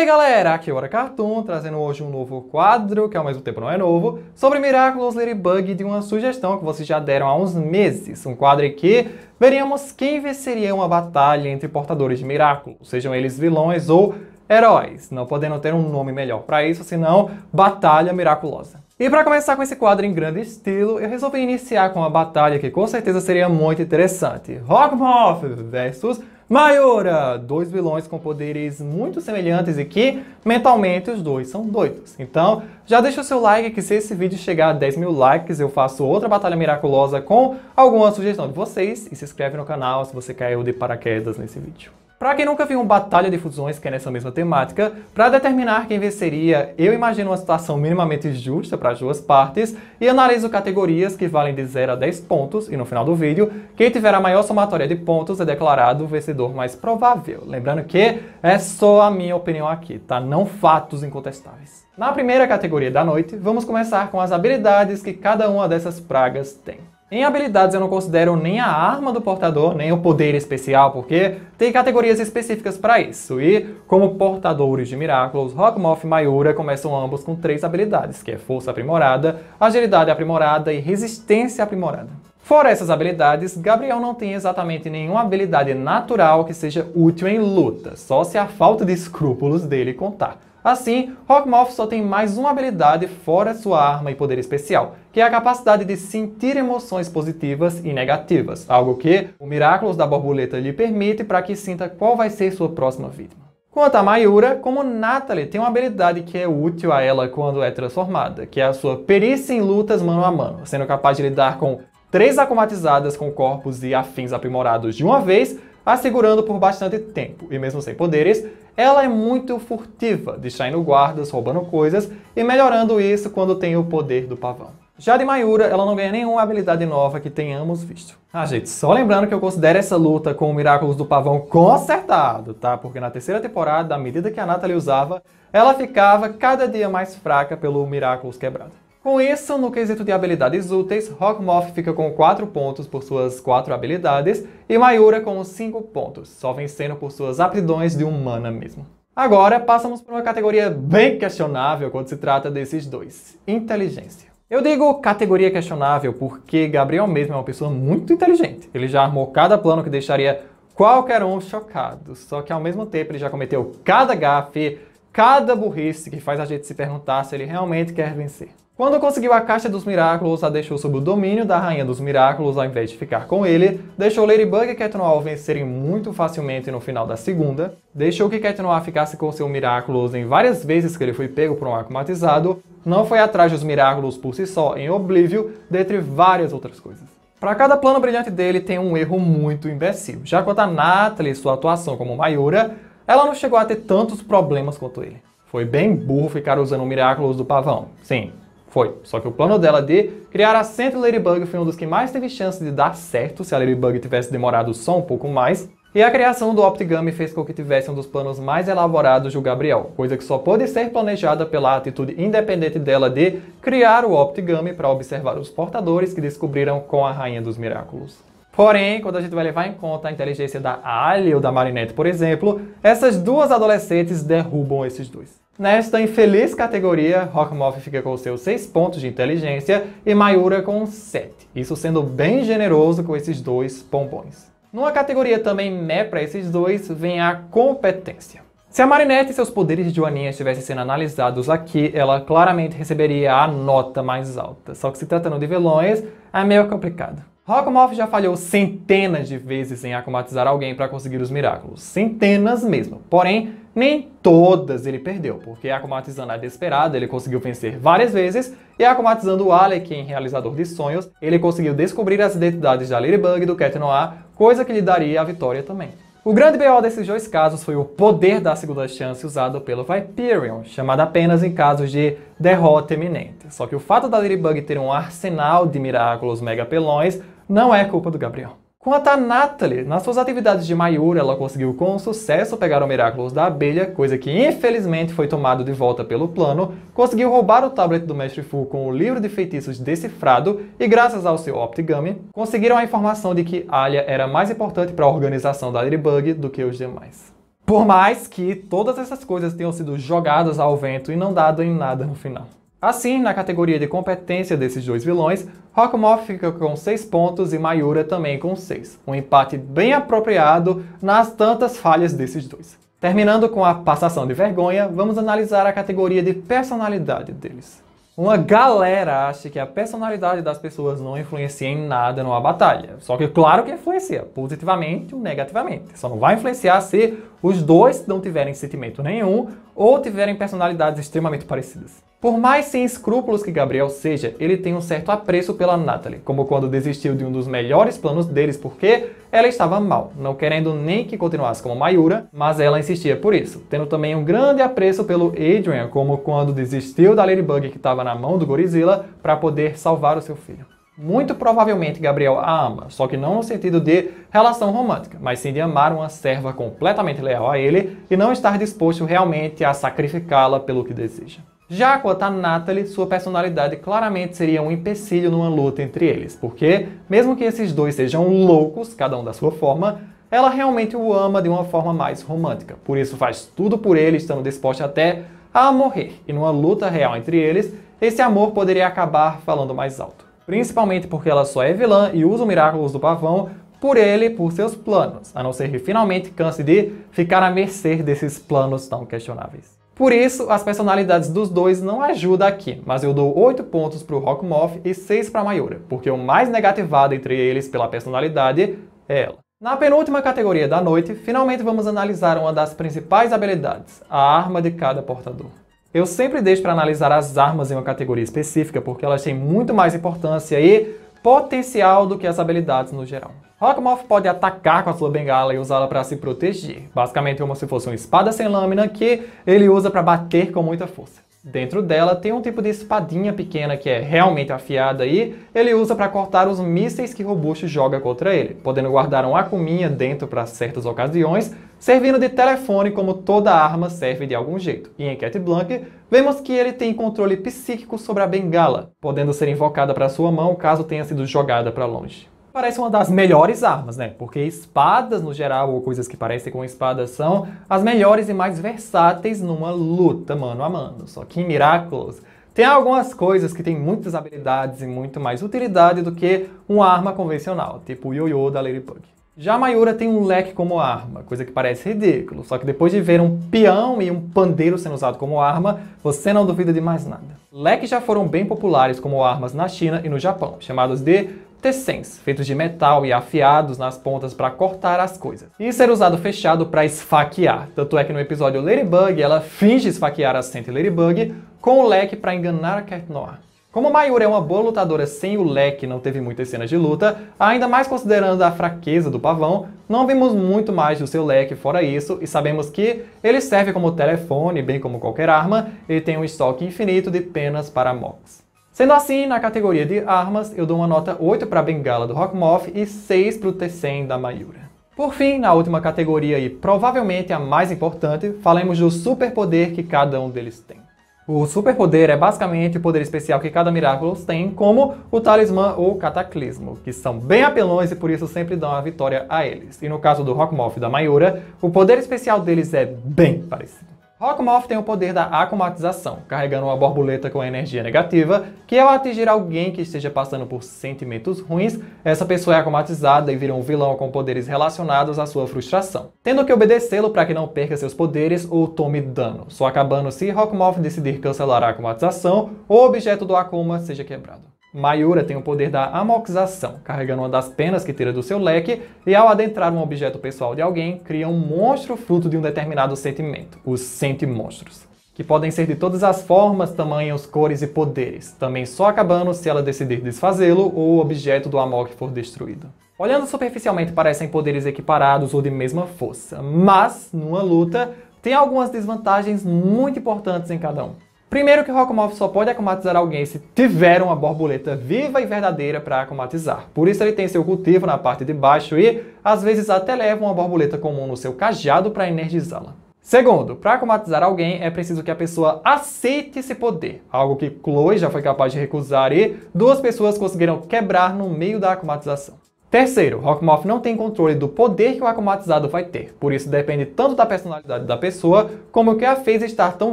aí galera, aqui é o Hora Cartoon, trazendo hoje um novo quadro, que ao mesmo tempo não é novo, sobre Miraculous Ladybug de uma sugestão que vocês já deram há uns meses. Um quadro em que veríamos quem venceria uma batalha entre portadores de Miraculous, sejam eles vilões ou heróis, não podendo ter um nome melhor para isso, senão Batalha Miraculosa. E para começar com esse quadro em grande estilo, eu resolvi iniciar com uma batalha que com certeza seria muito interessante. Rockmoth versus Maiora, dois vilões com poderes muito semelhantes e que, mentalmente, os dois são doidos. Então, já deixa o seu like que se esse vídeo chegar a 10 mil likes, eu faço outra batalha miraculosa com alguma sugestão de vocês e se inscreve no canal se você caiu de paraquedas nesse vídeo. Para quem nunca viu um Batalha de Fusões, que é nessa mesma temática, para determinar quem venceria, eu imagino uma situação minimamente justa para as duas partes e analiso categorias que valem de 0 a 10 pontos e no final do vídeo, quem tiver a maior somatória de pontos é declarado o vencedor mais provável. Lembrando que é só a minha opinião aqui, tá? Não fatos incontestáveis. Na primeira categoria da noite, vamos começar com as habilidades que cada uma dessas pragas tem. Em habilidades eu não considero nem a arma do portador, nem o poder especial, porque tem categorias específicas para isso. E, como portadores de Miraculous, Rockmoth e Mayura começam ambos com três habilidades, que é Força Aprimorada, Agilidade Aprimorada e Resistência Aprimorada. Fora essas habilidades, Gabriel não tem exatamente nenhuma habilidade natural que seja útil em luta, só se a falta de escrúpulos dele contar. Assim, Rockmouth só tem mais uma habilidade fora sua arma e poder especial, que é a capacidade de sentir emoções positivas e negativas, algo que o Miraculous da Borboleta lhe permite para que sinta qual vai ser sua próxima vítima. Quanto a Mayura, como Natalie tem uma habilidade que é útil a ela quando é transformada, que é a sua perícia em lutas mano a mano, sendo capaz de lidar com três acomatizadas com corpos e afins aprimorados de uma vez, Assegurando por bastante tempo, e mesmo sem poderes, ela é muito furtiva, distraindo guardas, roubando coisas e melhorando isso quando tem o poder do pavão. Já de Mayura, ela não ganha nenhuma habilidade nova que tenhamos visto. Ah, gente, só lembrando que eu considero essa luta com o Miraculous do Pavão consertado, tá? Porque na terceira temporada, à medida que a Nathalie usava, ela ficava cada dia mais fraca pelo Miraculous quebrado. Com isso, no quesito de habilidades úteis, Rockmoth fica com 4 pontos por suas 4 habilidades e Mayura com 5 pontos, só vencendo por suas aptidões de humana mesmo. Agora, passamos para uma categoria bem questionável quando se trata desses dois, inteligência. Eu digo categoria questionável porque Gabriel mesmo é uma pessoa muito inteligente. Ele já armou cada plano que deixaria qualquer um chocado, só que ao mesmo tempo ele já cometeu cada gafe, cada burrice que faz a gente se perguntar se ele realmente quer vencer. Quando conseguiu a Caixa dos Miraculos, a deixou sob o domínio da Rainha dos Miraculos ao invés de ficar com ele, deixou Ladybug e Cat Noir vencerem muito facilmente no final da segunda, deixou que Cat Noir ficasse com seu Miraculous em várias vezes que ele foi pego por um acumatizado, não foi atrás dos Miraculos por si só em Oblivio, dentre várias outras coisas. Para cada plano brilhante dele tem um erro muito imbecil. Já quanto a Natalie e sua atuação como Mayura, ela não chegou a ter tantos problemas quanto ele. Foi bem burro ficar usando o Miraculous do pavão. Sim, foi. Só que o plano dela de criar a Santa Ladybug foi um dos que mais teve chance de dar certo se a Ladybug tivesse demorado só um pouco mais. E a criação do Optigami fez com que tivesse um dos planos mais elaborados do Gabriel, coisa que só pôde ser planejada pela atitude independente dela de criar o Optigami para observar os portadores que descobriram com a Rainha dos Miraculos. Porém, quando a gente vai levar em conta a inteligência da Ali ou da Marinette, por exemplo, essas duas adolescentes derrubam esses dois. Nesta infeliz categoria, Rockmoff fica com seus 6 pontos de inteligência e Mayura com 7, isso sendo bem generoso com esses dois pompons. Numa categoria também meh né para esses dois, vem a competência. Se a Marinette e seus poderes de Joaninha estivessem sendo analisados aqui, ela claramente receberia a nota mais alta. Só que se tratando de vilões, é meio complicado. Rockomoff já falhou centenas de vezes em acomatizar alguém para conseguir os miraculos. Centenas mesmo. Porém, nem todas ele perdeu, porque acomatizando a Desperada ele conseguiu vencer várias vezes, e acomatizando o Alec em Realizador de Sonhos, ele conseguiu descobrir as identidades da Ladybug e do Cat Noir, coisa que lhe daria a vitória também. O grande BO desses dois casos foi o poder da segunda chance usado pelo Viperion, chamado apenas em casos de derrota iminente. Só que o fato da Ladybug ter um arsenal de miraculos megapelões não é culpa do Gabriel. Quanto a Natalie, nas suas atividades de maior, ela conseguiu com sucesso pegar o Miraculous da abelha, coisa que infelizmente foi tomado de volta pelo plano, conseguiu roubar o tablet do Mestre Fu com o livro de feitiços decifrado e, graças ao seu Optigami, conseguiram a informação de que Alia era mais importante para a organização da Ladybug do que os demais. Por mais que todas essas coisas tenham sido jogadas ao vento e não dado em nada no final. Assim, na categoria de competência desses dois vilões, Rokomov fica com 6 pontos e Mayura também com 6. Um empate bem apropriado nas tantas falhas desses dois. Terminando com a passação de vergonha, vamos analisar a categoria de personalidade deles. Uma galera acha que a personalidade das pessoas não influencia em nada numa batalha. Só que claro que influencia, positivamente ou negativamente. Só não vai influenciar se os dois não tiverem sentimento nenhum ou tiverem personalidades extremamente parecidas. Por mais sem escrúpulos que Gabriel seja, ele tem um certo apreço pela Natalie, como quando desistiu de um dos melhores planos deles porque ela estava mal, não querendo nem que continuasse como Mayura, mas ela insistia por isso, tendo também um grande apreço pelo Adrian, como quando desistiu da Ladybug que estava na mão do Gorizilla para poder salvar o seu filho. Muito provavelmente Gabriel a ama, só que não no sentido de relação romântica, mas sim de amar uma serva completamente leal a ele e não estar disposto realmente a sacrificá-la pelo que deseja. Já quanto a Natalie, sua personalidade claramente seria um empecilho numa luta entre eles, porque, mesmo que esses dois sejam loucos, cada um da sua forma, ela realmente o ama de uma forma mais romântica. Por isso faz tudo por ele, estando disposta até a morrer. E numa luta real entre eles, esse amor poderia acabar falando mais alto. Principalmente porque ela só é vilã e usa o Miraculous do Pavão por ele, por seus planos, a não ser que finalmente canse de ficar à mercê desses planos tão questionáveis. Por isso, as personalidades dos dois não ajudam aqui, mas eu dou 8 pontos para o Rockmoth e 6 para a Mayura, porque o mais negativado entre eles pela personalidade é ela. Na penúltima categoria da noite, finalmente vamos analisar uma das principais habilidades, a arma de cada portador. Eu sempre deixo para analisar as armas em uma categoria específica, porque elas têm muito mais importância e potencial do que as habilidades no geral. Hawkmoth pode atacar com a sua bengala e usá-la para se proteger. Basicamente, como se fosse uma espada sem lâmina que ele usa para bater com muita força. Dentro dela tem um tipo de espadinha pequena que é realmente afiada e ele usa para cortar os mísseis que Robusto joga contra ele, podendo guardar uma acuminha dentro para certas ocasiões, servindo de telefone como toda arma serve de algum jeito. E em Cat Blanc, vemos que ele tem controle psíquico sobre a bengala, podendo ser invocada para sua mão caso tenha sido jogada para longe parece uma das melhores armas, né? Porque espadas, no geral, ou coisas que parecem com espadas, são as melhores e mais versáteis numa luta mano a mano. Só que em Miraculous tem algumas coisas que têm muitas habilidades e muito mais utilidade do que uma arma convencional, tipo o ioiô da Ladybug. Já a Mayura tem um leque como arma, coisa que parece ridículo, só que depois de ver um peão e um pandeiro sendo usado como arma, você não duvida de mais nada. Leques já foram bem populares como armas na China e no Japão, chamados de tessens, feitos de metal e afiados nas pontas para cortar as coisas. e ser usado fechado para esfaquear, tanto é que no episódio Ladybug ela finge esfaquear a Saint Ladybug com o leque para enganar a Cat Noir. Como Mayuri é uma boa lutadora sem o leque não teve muitas cenas de luta, ainda mais considerando a fraqueza do pavão, não vimos muito mais do seu leque fora isso e sabemos que ele serve como telefone, bem como qualquer arma, ele tem um estoque infinito de penas para mocks. Sendo assim, na categoria de armas, eu dou uma nota 8 para a bengala do Rockmoth e 6 para o T100 da Mayura. Por fim, na última categoria e provavelmente a mais importante, falemos do superpoder que cada um deles tem. O superpoder é basicamente o poder especial que cada Miraculous tem, como o Talismã ou Cataclismo, que são bem apelões e por isso sempre dão a vitória a eles. E no caso do Rockmoth e da Mayura, o poder especial deles é bem parecido. Rockmouth tem o poder da acumatização, carregando uma borboleta com energia negativa, que ao atingir alguém que esteja passando por sentimentos ruins, essa pessoa é acumatizada e vira um vilão com poderes relacionados à sua frustração, tendo que obedecê-lo para que não perca seus poderes ou tome dano, só acabando se Rockmouth decidir cancelar a acumatização ou o objeto do Akuma seja quebrado. Mayura tem o poder da amoxização, carregando uma das penas que tira do seu leque, e ao adentrar um objeto pessoal de alguém, cria um monstro fruto de um determinado sentimento, os sentimonstros, que podem ser de todas as formas, tamanhos, cores e poderes, também só acabando se ela decidir desfazê-lo ou o objeto do Amok for destruído. Olhando superficialmente, parecem poderes equiparados ou de mesma força, mas, numa luta, tem algumas desvantagens muito importantes em cada um. Primeiro que Rockomorph só pode aclimatizar alguém se tiver uma borboleta viva e verdadeira para aclimatizar. Por isso ele tem seu cultivo na parte de baixo e, às vezes, até leva uma borboleta comum no seu cajado para energizá-la. Segundo, para aclimatizar alguém é preciso que a pessoa aceite esse poder, algo que Chloe já foi capaz de recusar e duas pessoas conseguiram quebrar no meio da aclimatização. Terceiro, Rockmoth não tem controle do poder que o acromatizado vai ter, por isso depende tanto da personalidade da pessoa, como o que a fez estar tão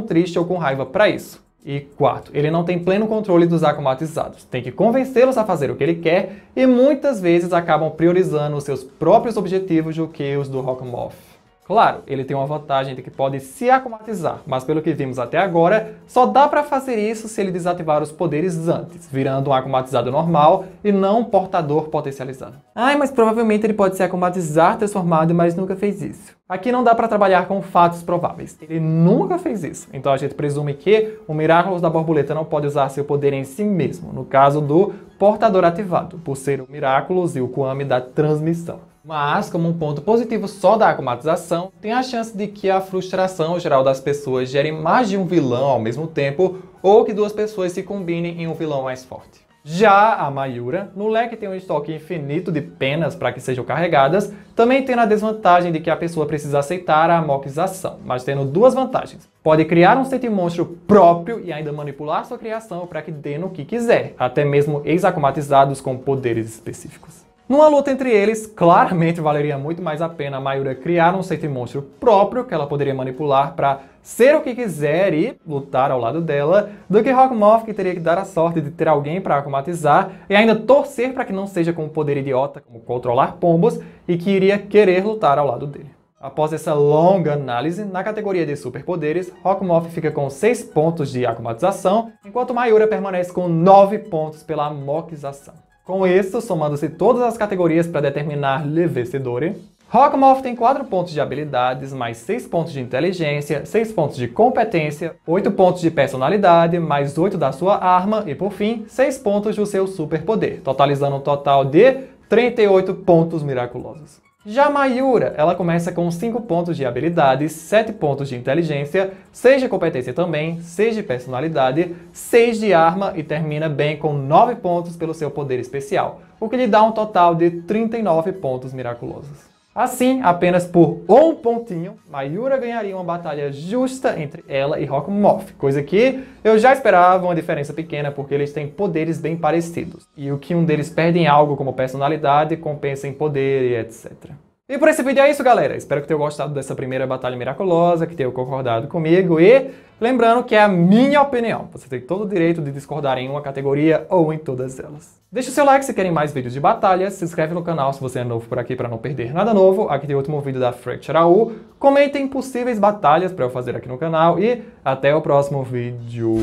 triste ou com raiva para isso. E quarto, ele não tem pleno controle dos acromatizados, tem que convencê-los a fazer o que ele quer e muitas vezes acabam priorizando os seus próprios objetivos do que os do Rockmoth. Claro, ele tem uma vantagem de que pode se acromatizar, mas pelo que vimos até agora, só dá para fazer isso se ele desativar os poderes antes, virando um acromatizado normal e não um portador potencializado. Ai, mas provavelmente ele pode se acomatizar transformado, mas nunca fez isso. Aqui não dá para trabalhar com fatos prováveis. Ele nunca fez isso. Então a gente presume que o Miraculous da borboleta não pode usar seu poder em si mesmo, no caso do portador ativado, por ser o Miraculous e o Kwame da transmissão. Mas, como um ponto positivo só da acomatização, tem a chance de que a frustração geral das pessoas gere mais de um vilão ao mesmo tempo ou que duas pessoas se combinem em um vilão mais forte. Já a Mayura, no leque tem um estoque infinito de penas para que sejam carregadas, também tem a desvantagem de que a pessoa precisa aceitar a amortização, mas tendo duas vantagens. Pode criar um monstro próprio e ainda manipular sua criação para que dê no que quiser, até mesmo ex-acomatizados com poderes específicos. Numa luta entre eles, claramente valeria muito mais a pena a Mayura criar um Saint Monstro próprio que ela poderia manipular para ser o que quiser e lutar ao lado dela, do que Rockmoth que teria que dar a sorte de ter alguém para acomatizar e ainda torcer para que não seja com um poder idiota como controlar pombos e que iria querer lutar ao lado dele. Após essa longa análise, na categoria de superpoderes, Rockmoth fica com 6 pontos de acomatização, enquanto Mayura permanece com 9 pontos pela amokização. Com isso, somando-se todas as categorias para determinar-lhe vencedor, Rockmoth tem 4 pontos de habilidades, mais 6 pontos de inteligência, 6 pontos de competência, 8 pontos de personalidade, mais 8 da sua arma e, por fim, 6 pontos do seu superpoder, totalizando um total de 38 pontos miraculosos. Já Mayura, ela começa com 5 pontos de habilidades, 7 pontos de inteligência, 6 de competência também, 6 de personalidade, 6 de arma e termina bem com 9 pontos pelo seu poder especial, o que lhe dá um total de 39 pontos miraculosos. Assim, apenas por um pontinho, Mayura ganharia uma batalha justa entre ela e Moth. coisa que eu já esperava uma diferença pequena porque eles têm poderes bem parecidos. E o que um deles perde em algo como personalidade compensa em poder e etc. E por esse vídeo é isso, galera. Espero que tenham gostado dessa primeira batalha miraculosa, que tenham concordado comigo e lembrando que é a minha opinião. Você tem todo o direito de discordar em uma categoria ou em todas elas. Deixe o seu like se querem mais vídeos de batalha, se inscreve no canal se você é novo por aqui para não perder nada novo. Aqui tem o último vídeo da Fracture AU. Comentem possíveis batalhas para eu fazer aqui no canal e até o próximo vídeo.